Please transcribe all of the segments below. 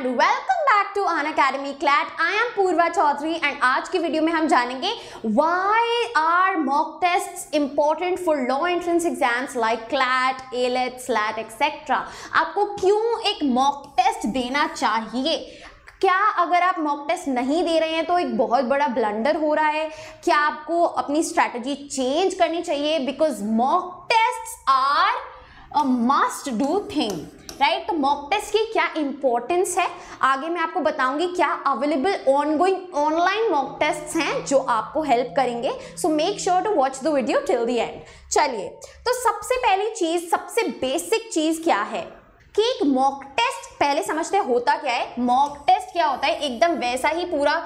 And welcome back to Unacademy CLAT I am Purva Chaudhary and आज की video में हम जानेंगे why are mock test important for law entrance exams like CLAT AILET SLAT etcetera आपको क्यों एक mock test देना चाहिए क्या अगर आप मॉक टेस्ट नहीं दे रहे हैं तो एक बहुत बड़ा ब्लंडर हो रहा है क्या आपको अपनी स्ट्रैटेजी चेंज करनी चाहिए because mock test are a must do thing right तो मॉक टेस्ट की क्या इंपॉर्टेंस है आगे मैं आपको बताऊंगी क्या available ongoing online mock test हैं जो आपको हेल्प करेंगे so make sure to watch the video till the end चलिए तो सबसे पहली चीज सबसे बेसिक चीज क्या है कि एक मॉक टेस्ट पहले समझते होता क्या है मॉक टेस्ट क्या होता है एकदम वैसा ही पूरा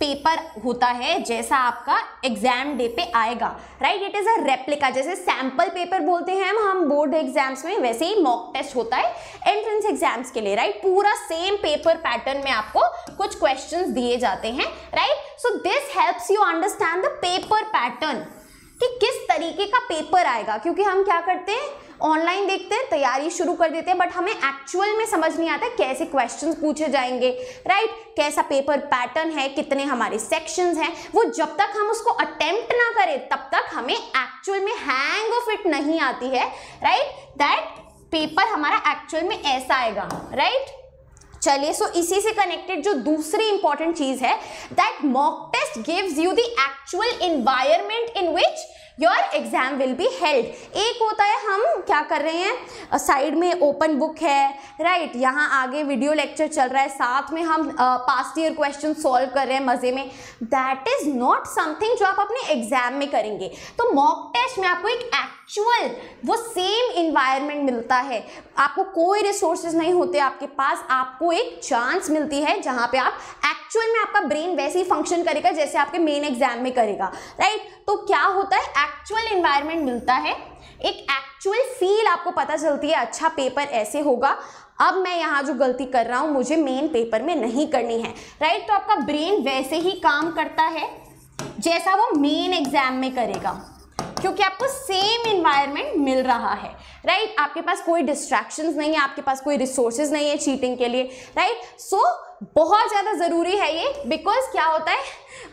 पेपर होता है जैसा आपका एग्जाम डे पे आएगा right it is a replica जैसे सैम्पल पेपर बोलते हैं हम हम बोर्ड एग्जाम्स में वैसे ही मॉक टेस्ट होता है एंट्रेंस एग्जाम्स के लिए राइट right? पूरा सेम पेपर पैटर्न में आपको कुछ क्वेश्चन दिए जाते हैं right so this helps you understand the paper pattern कि किस तरीके का पेपर आएगा क्योंकि हम क्या करते हैं ऑनलाइन देखते हैं तैयारी शुरू कर देते हैं बट हमें एक्चुअल में समझ नहीं आता कैसे क्वेश्चन पूछे जाएंगे राइट कैसा पेपर पैटर्न है कितने हमारे सेक्शन हैं वो जब तक हम उसको अटेम्प्ट ना करें तब तक हमें एक्चुअल में हैंग ऑफ इट नहीं आती है राइट दैट पेपर हमारा एक्चुअल में ऐसा आएगा राइट चलिए सो so इसी से कनेक्टेड जो दूसरी इंपॉर्टेंट चीज है that mock test gives you the actual environment in which your exam will be held एक होता है हम क्या कर रहे हैं साइड में ओपन बुक है राइट right? यहाँ आगे वीडियो लेक्चर चल रहा है साथ में हम पास्ट ईयर क्वेश्चन सॉल्व कर रहे हैं मज़े में दैट इज़ नॉट समथिंग जो आप अपने एग्जाम में करेंगे तो मॉक टेस्ट में आपको एक एक्ट एक्चुअल वो सेम इन्वायरमेंट मिलता है आपको कोई रिसोर्सेज नहीं होते आपके पास आपको एक चांस मिलती है जहाँ पे आप एक्चुअल में आपका ब्रेन वैसे ही फंक्शन करेगा जैसे आपके मेन एग्जाम में करेगा राइट तो क्या होता है एक्चुअल इन्वायरमेंट मिलता है एक एक्चुअल फील आपको पता चलती है अच्छा पेपर ऐसे होगा अब मैं यहाँ जो गलती कर रहा हूँ मुझे मेन पेपर में नहीं करनी है राइट तो आपका ब्रेन वैसे ही काम करता है जैसा वो मेन एग्जाम में करेगा क्योंकि आपको सेम इन्वायरमेंट मिल रहा है राइट right? आपके पास कोई डिस्ट्रैक्शंस नहीं है आपके पास कोई रिसोर्सेज नहीं है चीटिंग के लिए राइट right? सो so, बहुत ज़्यादा ज़रूरी है ये बिकॉज क्या होता है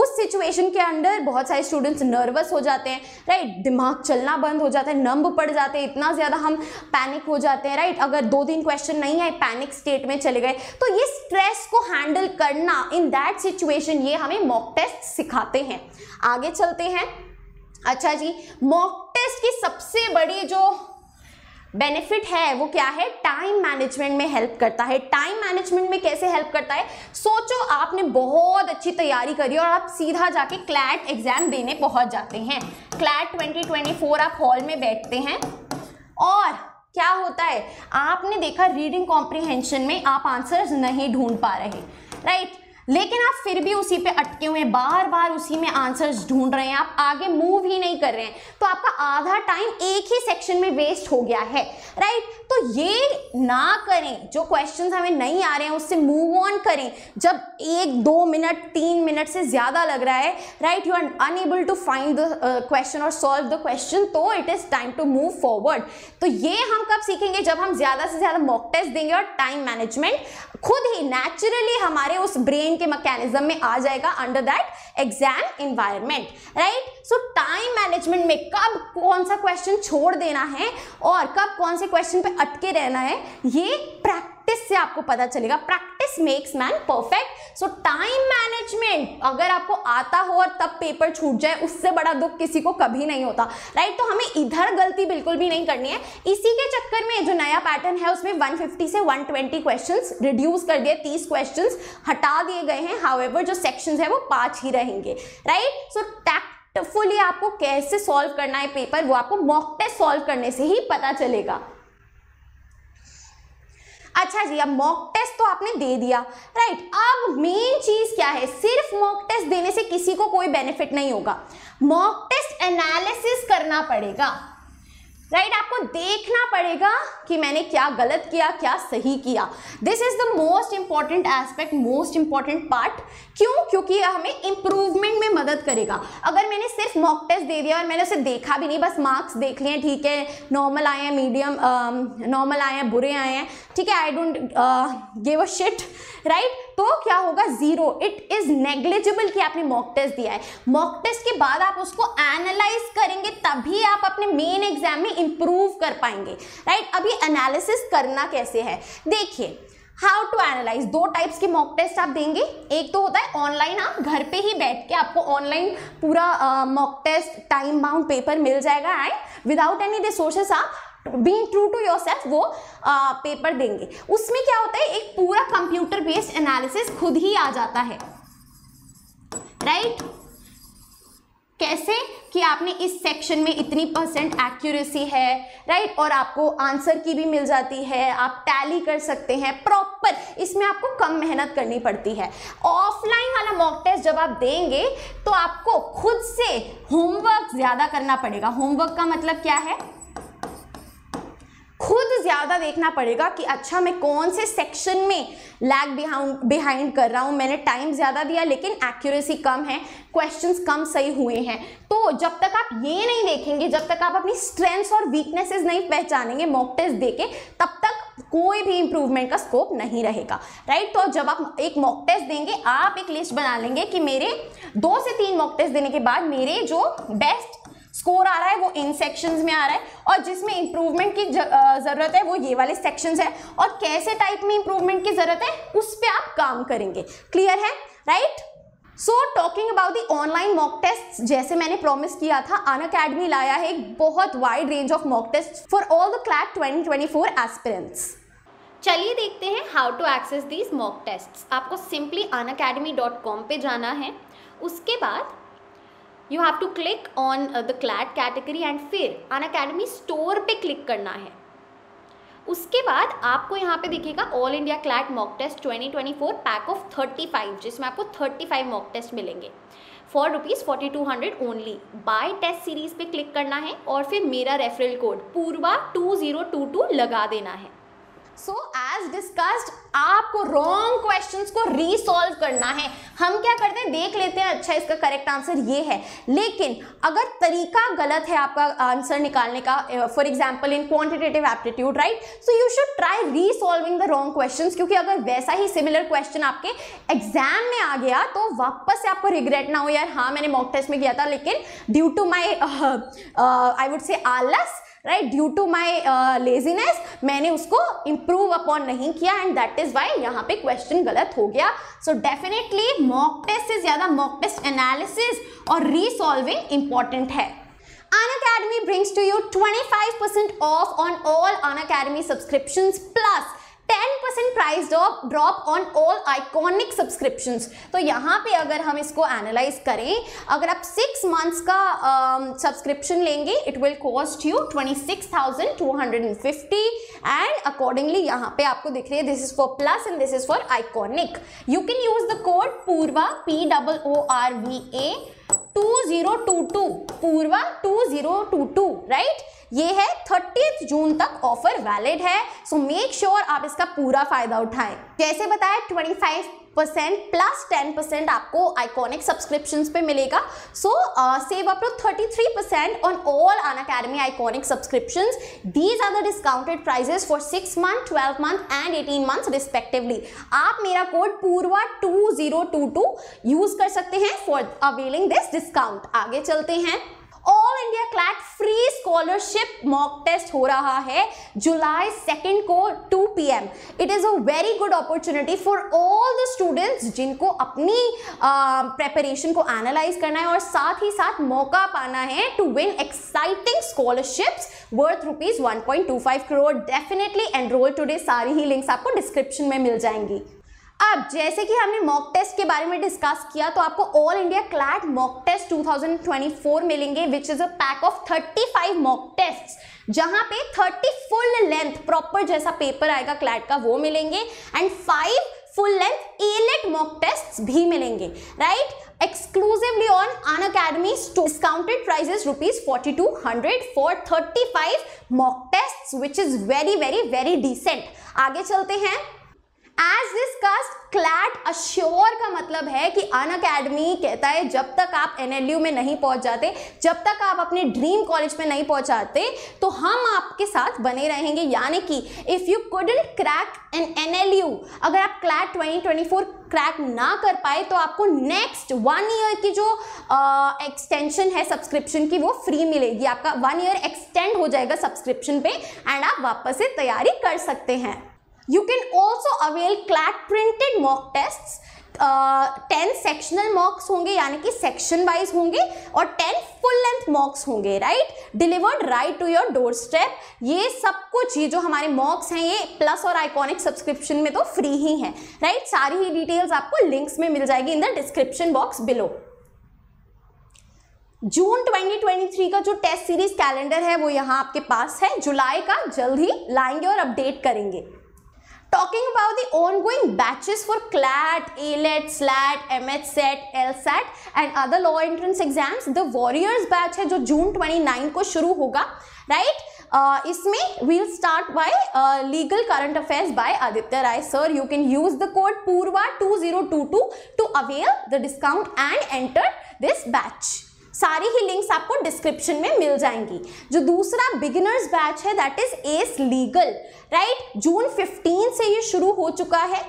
उस सिचुएशन के अंडर बहुत सारे स्टूडेंट्स नर्वस हो जाते हैं राइट right? दिमाग चलना बंद हो जाता है नंब पड़ जाते हैं इतना ज़्यादा हम पैनिक हो जाते हैं राइट right? अगर दो दिन क्वेश्चन नहीं आए पैनिक स्टेट में चले गए तो ये स्ट्रेस को हैंडल करना इन दैट सिचुएशन ये हमें मॉक टेस्ट सिखाते हैं आगे चलते हैं अच्छा जी मॉक टेस्ट की सबसे बड़ी जो बेनिफिट है वो क्या है टाइम मैनेजमेंट में हेल्प करता है टाइम मैनेजमेंट में कैसे हेल्प करता है सोचो आपने बहुत अच्छी तैयारी करी और आप सीधा जाके क्लैट एग्जाम देने पहुंच जाते हैं क्लैट 2024 आप हॉल में बैठते हैं और क्या होता है आपने देखा रीडिंग कॉम्प्रिहेंशन में आप आंसर्स नहीं ढूंढ पा रहे राइट right? लेकिन आप फिर भी उसी पे अटके हुए हैं बार बार उसी में आंसर्स ढूंढ रहे हैं आप आगे मूव ही नहीं कर रहे हैं तो आपका आधा टाइम एक ही सेक्शन में वेस्ट हो गया है राइट तो ये ना करें जो क्वेश्चंस हमें नहीं आ रहे हैं उससे मूव ऑन करें जब एक दो मिनट तीन मिनट से ज़्यादा लग रहा है right you are unable to find the question और सॉल्व द क्वेश्चन तो it is time to move forward तो ये हम कब सीखेंगे जब हम ज़्यादा से ज़्यादा मॉक टेस्ट देंगे और टाइम मैनेजमेंट खुद ही नेचुरली हमारे उस ब्रेन ब्रेन के मैकेनिज्म में आ जाएगा under that exam environment right so time management में कब कौन सा क्वेश्चन छोड़ देना है और कब कौन से क्वेश्चन पे अटके रहना है ये प्रैक्टिस प्रैक्टिस से आपको पता चलेगा practice makes man perfect so time management अगर आपको आता हो और तब पेपर छूट जाए उससे बड़ा दुख किसी को कभी नहीं होता राइट तो हमें इधर गलती बिल्कुल भी नहीं करनी है इसी के चक्कर में जो नया पैटर्न है उसमें 150 से 120 क्वेश्चन रिड्यूस कर दिए 30 क्वेश्चन हटा दिए गए हैं हाउ जो सेक्शन है वो पांच ही रहेंगे राइट सो टैक्ट फुली आपको कैसे सॉल्व करना है पेपर वो आपको मॉक टेस्ट सॉल्व करने से ही पता चलेगा अच्छा जी अब मॉक टेस्ट तो आपने दे दिया राइट अब मेन चीज क्या है सिर्फ मॉक टेस्ट देने से किसी को कोई बेनिफिट नहीं होगा मॉक टेस्ट एनालिसिस करना पड़ेगा राइट right, आपको देखना पड़ेगा कि मैंने क्या गलत किया क्या सही किया this is the most important aspect most important part क्यों क्योंकि हमें इंप्रूवमेंट में मदद करेगा अगर मैंने सिर्फ मॉक टेस्ट दे दिया और मैंने उसे देखा भी नहीं बस मार्क्स देख लिए ठीक है नॉर्मल आए हैं मीडियम नॉर्मल आए हैं बुरे आए हैं ठीक है I don't give a shit right तो क्या होगा जीरो इट इज नेग्लिजिबल कि आपने मॉक टेस्ट दिया है मॉक टेस्ट के बाद आप उसको एनालाइज करेंगे तभी आप अपने मेन एग्जाम में इंप्रूव कर पाएंगे राइट अभी एनालिसिस करना कैसे है देखिए हाउ टू एनालाइज दो टाइप्स के मॉक टेस्ट आप देंगे एक तो होता है ऑनलाइन आप घर पे ही बैठ के आपको ऑनलाइन पूरा mock test time bound paper मिल जाएगा एंड विदाउट एनी रिसोर्सेस आप being true to yourself वो पेपर uh, देंगे उसमें क्या होता है एक पूरा कंप्यूटर बेस्ड एनालिसिस खुद ही आ जाता है राइट right? कैसे कि आपने इस सेक्शन में इतनी परसेंट एक्यूरेसी है राइट और आपको आंसर की भी मिल जाती है आप टैली कर सकते हैं प्रॉपर इसमें आपको कम मेहनत करनी पड़ती है ऑफलाइन वाला मॉक टेस्ट जब आप देंगे तो आपको खुद से होमवर्क ज़्यादा करना पड़ेगा होमवर्क का मतलब क्या है खुद ज़्यादा देखना पड़ेगा कि अच्छा मैं कौन से सेक्शन में लैग बिहाउंड बिहाइंड कर रहा हूँ मैंने टाइम ज़्यादा दिया लेकिन एक्यूरेसी कम है क्वेश्चंस कम सही हुए हैं तो जब तक आप ये नहीं देखेंगे जब तक आप अपनी स्ट्रेंथ्स और वीकनेसेस नहीं पहचानेंगे मॉक टेस्ट दे के तब तक कोई भी इंप्रूवमेंट का स्कोप नहीं रहेगा राइट तो जब आप एक मॉक टेस्ट देंगे आप एक लिस्ट बना लेंगे कि मेरे दो से तीन मॉक टेस्ट देने के बाद मेरे जो बेस्ट स्कोर आ रहा है वो इन सेक्शंस में आ रहा है और जिसमें इंप्रूवमेंट की ज़रूरत है वो ये वाले सेक्शंस है और कैसे टाइप में इंप्रूवमेंट की ज़रूरत है उस पर आप काम करेंगे क्लियर है right so talking about the online mock test जैसे मैंने प्रॉमिस किया था अन अकेडमी लाया है एक बहुत wide range of mock test for all the क्लैक ट्वेंटी ट्वेंटी फोर एस्पिरेंट्स चलिए देखते हैं how to access these mock test आपको simply Unacademy dot com पर जाना है उसके बाद you have to click on the CLAT category and फिर अन अकेडमी स्टोर पे क्लिक करना है उसके बाद आपको यहाँ पे दिखेगा all India CLAT mock test 2024 pack of 35 जिसमें आपको 35 मॉक टेस्ट मिलेंगे for rupees forty two hundred only buy test series पे क्लिक करना है और फिर मेरा referral code Purva two zero two two लगा देना है सो एज डिस्कस्ड आपको रॉन्ग क्वेश्चन को रीसॉल्व करना है हम क्या करते हैं देख लेते हैं अच्छा इसका करेक्ट आंसर ये है लेकिन अगर तरीका गलत है आपका आंसर निकालने का for example in quantitative aptitude right so you should try resolving the wrong question क्योंकि अगर वैसा ही सिमिलर क्वेश्चन आपके एग्जाम में आ गया तो वापस से आपको रिग्रेट ना हो यार हाँ मैंने मॉक टेस्ट में किया था लेकिन due to my I would say आलस right due to my laziness मैंने उसको इम्प्रूव अपॉन नहीं किया एंड दैट इज वाई यहाँ पे क्वेश्चन गलत हो गया सो डेफिनेटली मॉक टेस्ट से ज़्यादा मॉक टेस्ट एनालिसिस और रीसॉल्विंग इंपॉर्टेंट है An Academy brings to you 25% off on all An Academy subscriptions plus 10% price drop on all iconic subscriptions तो यहाँ पे अगर हम इसको एनालाइज करें अगर आप सिक्स मंथ्स का सब्सक्रिप्शन um, uh, लेंगे it will cost you 26,250 and accordingly यहाँ पे आपको दिख रही है this is for plus and this is for iconic you can use the code Purva P double O R V A 2022 पूर्वा 2022 right ये है थर्टी जून तक ऑफर वैलिड है सो मेक श्योर आप इसका पूरा फायदा उठाएं जैसे बताया 25 परसेंट प्लस टेन परसेंट आपको आइकॉनिक सब्सक्रिप्शन पे मिलेगा so save up to thirty three percent on all Unacademy iconic subscription these are the discounted prices for six month twelve month and eighteen month respectively आप मेरा code Purva two zero two two use कर सकते हैं for availing this discount आगे चलते हैं all India CLAT free scholarship mock test हो रहा है जुलाई सेकेंड को 2 PM it is a very good opportunity for all the students जिनको अपनी प्रेपरेशन uh, को एनालाइज करना है और साथ ही साथ मौका पाना है to win exciting scholarships worth rupees five crore definitely enrol today सारी ही लिंक्स आपको डिस्क्रिप्शन में मिल जाएंगी अब जैसे कि हमने मॉक टेस्ट के बारे में डिस्कस किया तो आपको all India CLAT mock test 2024 मिलेंगे which is a pack of 35 mock tests जहां पे 30 फुल लेंथ प्रॉपर जैसा पेपर आएगा क्लैट का वो मिलेंगे and five full length AILET mock tests भी मिलेंगे right exclusively on Unacademy discounted prices rupees forty two hundred for thirty five mock test which is very very very decent आगे चलते हैं as this cost CLAT assure का मतलब है कि अन academy कहता है जब तक आप यू में नहीं पहुंच जाते जब तक आप अपने ड्रीम कॉलेज में नहीं पहुंचाते तो हम आपके साथ बने रहेंगे यानी कि if you couldn't crack an you अगर आप क्लैट 2024 क्रैक ना कर पाए तो आपको नेक्स्ट वन ईयर की जो एक्सटेंशन है सब्सक्रिप्शन की वो फ्री मिलेगी आपका वन ईयर एक्सटेंड हो जाएगा सब्सक्रिप्शन पे एंड आप वापस से तैयारी कर सकते हैं You can also avail CLAT printed mock tests ten sectional mocks होंगे यानी कि सेक्शन वाइज होंगे और टेन फुल लेंथ मॉक्स होंगे right delivered right to your doorstep ये सब कुछ ये जो हमारे मॉक्स हैं ये प्लस और आइकॉनिक सब्सक्रिप्शन में तो फ्री ही हैं राइट right? सारी ही डिटेल्स आपको लिंक्स में मिल जाएगी in the description box below जून 2023 का जो टेस्ट सीरीज कैलेंडर है वो यहाँ आपके पास है जुलाई का जल्द ही लाएंगे और अपडेट करेंगे Talking about the ongoing batches for CLAT, ALET, SLAT, MHSET, LSAT and other law entrance exams, the Warriors batch is June 29th, ko shuru hoga, right? Uh, isme we'll start by uh, legal current affairs by Aditya Rai sir. You can use the code PURVA2022 to avail the discount and enter this batch. सारी ही links आपको description में मिल जाएंगी जो दूसरा beginners batch है that is as legal right जून 15 से ये शुरू हो चुका है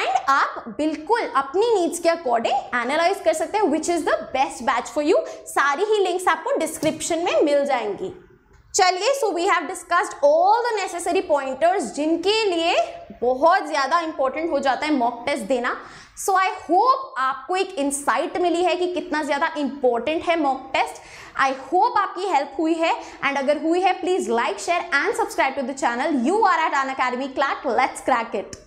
एंड आप बिल्कुल अपनी नीड्स के अकॉर्डिंग एनालाइज कर सकते हैं which is the best batch for you सारी ही लिंक्स आपको डिस्क्रिप्शन में मिल जाएंगी चलिए so we have discussed all the necessary pointers जिनके लिए बहुत ज़्यादा इंपॉर्टेंट हो जाता है मॉक टेस्ट देना सो आई होप आपको एक इंसाइट मिली है कि कितना ज़्यादा इंपॉर्टेंट है मॉक टेस्ट आई होप आपकी हेल्प हुई है एंड अगर हुई है please like share and subscribe to the channel you are at Unacademy क्लैक लेट्स क्रैक इट